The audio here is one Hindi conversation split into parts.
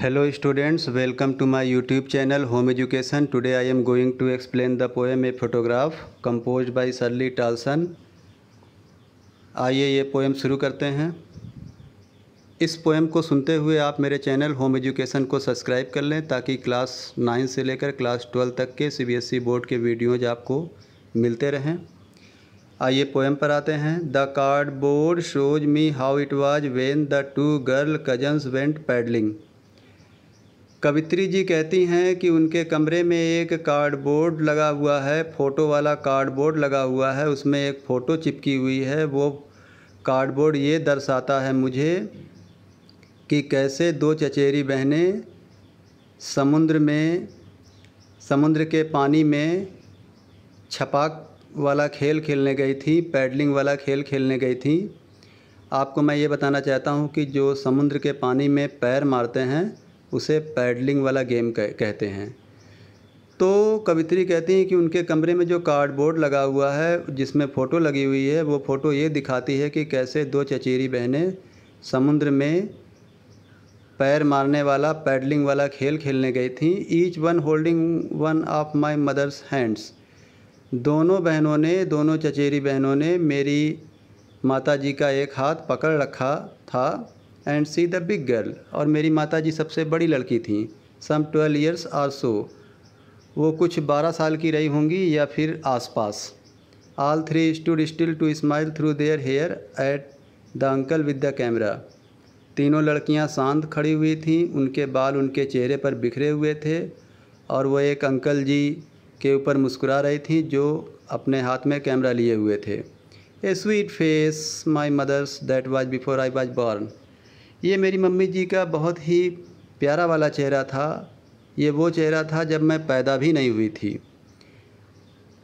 hello students welcome to my YouTube channel home education today I am going to explain the poem a photograph composed by Shirley Toulson आइए ये पोएम शुरू करते हैं इस पोएम को सुनते हुए आप मेरे चैनल होम एजुकेशन को सब्सक्राइब कर लें ताकि क्लास नाइन से लेकर क्लास ट्वेल्व तक के सी बोर्ड e के वीडियोज आपको मिलते रहें आइए पोएम पर आते हैं the cardboard shows me how it was when the two girl cousins went paddling कवित्री जी कहती हैं कि उनके कमरे में एक कार्डबोर्ड लगा हुआ है फ़ोटो वाला कार्डबोर्ड लगा हुआ है उसमें एक फ़ोटो चिपकी हुई है वो कार्डबोर्ड ये दर्शाता है मुझे कि कैसे दो चचेरी बहनें समुद्र में समुद्र के पानी में छपाक वाला खेल खेलने गई थी पैडलिंग वाला खेल खेलने गई थी आपको मैं ये बताना चाहता हूँ कि जो समुद्र के पानी में पैर मारते हैं उसे पैडलिंग वाला गेम कह, कहते हैं तो कवित्री कहती हैं कि उनके कमरे में जो कार्डबोर्ड लगा हुआ है जिसमें फ़ोटो लगी हुई है वो फ़ोटो ये दिखाती है कि कैसे दो चचेरी बहनें समुद्र में पैर मारने वाला पैडलिंग वाला खेल खेलने गई थी each one holding one of my mother's hands दोनों बहनों ने दोनों चचेरी बहनों ने मेरी माता जी का एक हाथ पकड़ रखा था and she the big girl और मेरी माता जी सबसे बड़ी लड़की थी some twelve years or so वो कुछ बारह साल की रही होंगी या फिर आसपास all three stood still to smile through their hair at the uncle with the camera तीनों लड़कियां शांत खड़ी हुई थीं उनके बाल उनके चेहरे पर बिखरे हुए थे और वो एक अंकल जी के ऊपर मुस्कुरा रही थी जो अपने हाथ में कैमरा लिए हुए थे a sweet face my mother's that was before I was born ये मेरी मम्मी जी का बहुत ही प्यारा वाला चेहरा था ये वो चेहरा था जब मैं पैदा भी नहीं हुई थी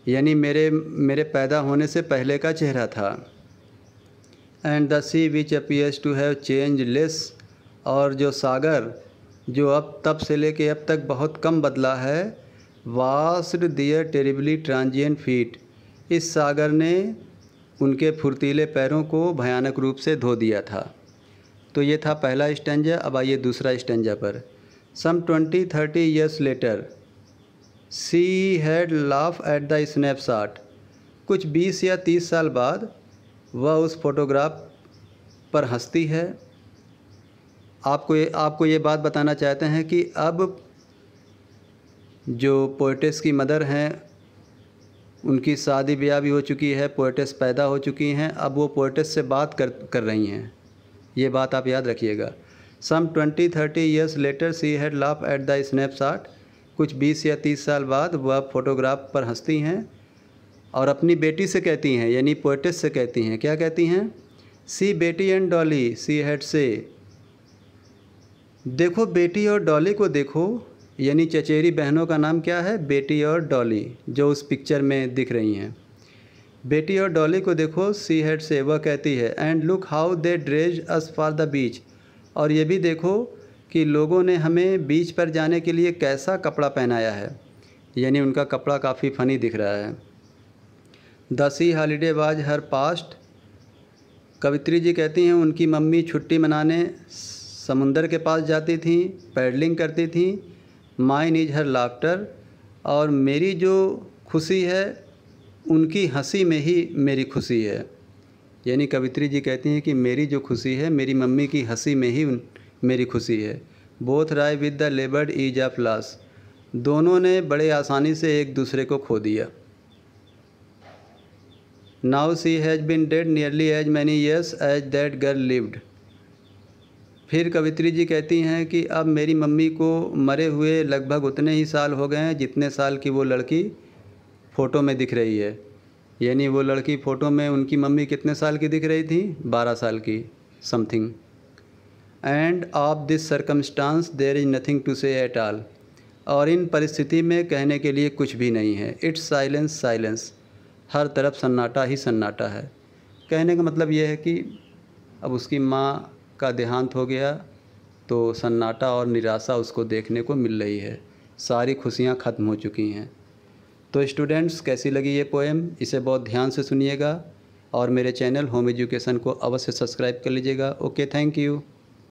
यानी मेरे मेरे पैदा होने से पहले का चेहरा था and the sea which appears to have change less और जो सागर जो अब तब से लेके अब तक बहुत कम बदला है washed their terribly transient feet इस सागर ने उनके फुर्तीले पैरों को भयानक रूप से धो दिया था तो ये था पहला स्टेंजा अब आइए दूसरा स्टेंजा पर some twenty thirty years later she had laugh at the snapshot कुछ बीस या तीस साल बाद वह उस फोटोग्राफ पर हंसती है आपको ये आपको ये बात बताना चाहते हैं कि अब जो पोइटेस की मदर हैं उनकी शादी ब्याह भी हो चुकी है पोइटेस पैदा हो चुकी हैं अब वो पोइटेस से बात कर कर रही हैं ये बात आप याद रखिएगा some twenty thirty years later she had laugh at the snapshot कुछ बीस या तीस साल बाद वह फोटोग्राफ पर हंसती हैं और अपनी बेटी से कहती हैं यानी पोइटिस से कहती हैं क्या कहती हैं सी बेटी एंड डॉली सी हेड से देखो बेटी और डॉली को देखो यानी चचेरी बहनों का नाम क्या है बेटी और डॉली जो उस पिक्चर में दिख रही हैं बेटी और डॉली को देखो सी हेड से वह कहती है and look how they dressed us for the beach और ये भी देखो कि लोगों ने हमें बीच पर जाने के लिए कैसा कपड़ा पहनाया है यानी उनका कपड़ा काफ़ी फ़नी दिख रहा है the sea holiday was her past कवित्री जी कहती हैं उनकी मम्मी छुट्टी मनाने समुंदर के पास जाती थी पैडलिंग करती थी माइन इज हर लाफ्टर और मेरी जो खुशी है उनकी हंसी में ही मेरी खुशी है यानी कवित्री जी कहती हैं कि मेरी जो खुशी है मेरी मम्मी की हंसी में ही मेरी खुशी है both wry with the laboured ease of loss दोनों ने बड़े आसानी से एक दूसरे को खो दिया now she has been dead nearly as many years as that girl lived फिर कवित्री जी कहती हैं कि अब मेरी मम्मी को मरे हुए लगभग उतने ही साल हो गए हैं जितने साल की वो लड़की फ़ोटो में दिख रही है यानी वो लड़की फ़ोटो में उनकी मम्मी कितने साल की दिख रही थी बारह साल की something and of this circumstance there is nothing to say at all और इन परिस्थिति में कहने के लिए कुछ भी नहीं है इट्स साइलेंस साइलेंस हर तरफ सन्नाटा ही सन्नाटा है कहने का मतलब यह है कि अब उसकी माँ का देहांत हो गया तो सन्नाटा और निराशा उसको देखने को मिल रही है सारी खुशियाँ ख़त्म हो चुकी हैं तो स्टूडेंट्स कैसी लगी ये पोएम इसे बहुत ध्यान से सुनिएगा और मेरे चैनल होम एजुकेशन को अवश्य सब्सक्राइब कर लीजिएगा ओके थैंक यू